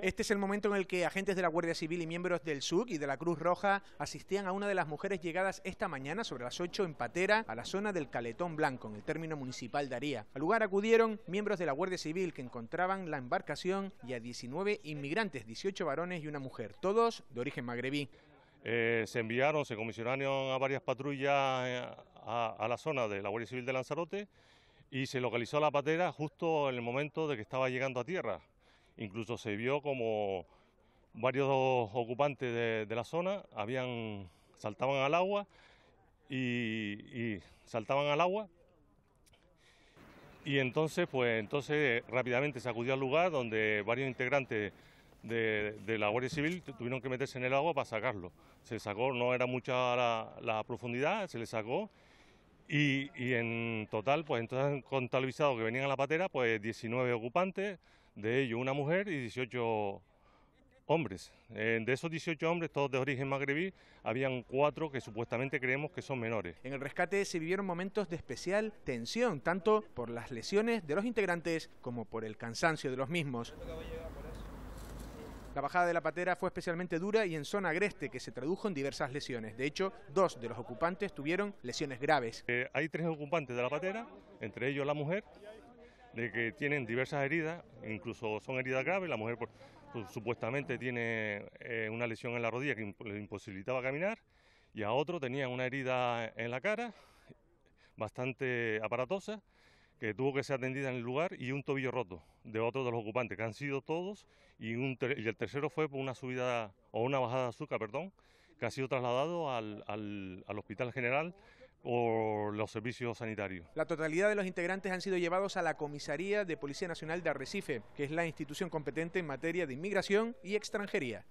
Este es el momento en el que agentes de la Guardia Civil y miembros del SUC y de la Cruz Roja asistían a una de las mujeres llegadas esta mañana sobre las 8 en Patera a la zona del Caletón Blanco, en el término municipal de Aría. Al lugar acudieron miembros de la Guardia Civil que encontraban la embarcación y a 19 inmigrantes, 18 varones y una mujer, todos de origen magrebí. Eh, se enviaron, se comisionaron a varias patrullas eh, a la zona de la Guardia Civil de Lanzarote y se localizó la patera justo en el momento de que estaba llegando a tierra. Incluso se vio como varios ocupantes de, la zona habían saltaban al agua y, saltaban al agua y entonces pues entonces rápidamente se acudió al lugar donde varios integrantes de, la Guardia Civil tuvieron que meterse en el agua para sacarlo. Se sacó, no era mucha la profundidad, se le sacó y, en total, pues entonces han contabilizado que venían a la patera pues 19 ocupantes, de ellos una mujer y 18 hombres. Eh, de esos 18 hombres, todos de origen magrebí, habían cuatro que supuestamente creemos que son menores. En el rescate se vivieron momentos de especial tensión, tanto por las lesiones de los integrantes como por el cansancio de los mismos. La bajada de la patera fue especialmente dura y en zona agreste, que se tradujo en diversas lesiones. De hecho, dos de los ocupantes tuvieron lesiones graves. Eh, hay tres ocupantes de la patera, entre ellos la mujer, de que tienen diversas heridas, incluso son heridas graves. La mujer supuestamente tiene eh, una lesión en la rodilla que le imposibilitaba caminar y a otro tenía una herida en la cara bastante aparatosa que tuvo que ser atendida en el lugar y un tobillo roto de otro de los ocupantes, que han sido todos, y, el tercero fue por una subida o una bajada de azúcar, perdón, que ha sido trasladado al, al Hospital General por los servicios sanitarios. La totalidad de los integrantes han sido llevados a la Comisaría de Policía Nacional de Arrecife, que es la institución competente en materia de inmigración y extranjería.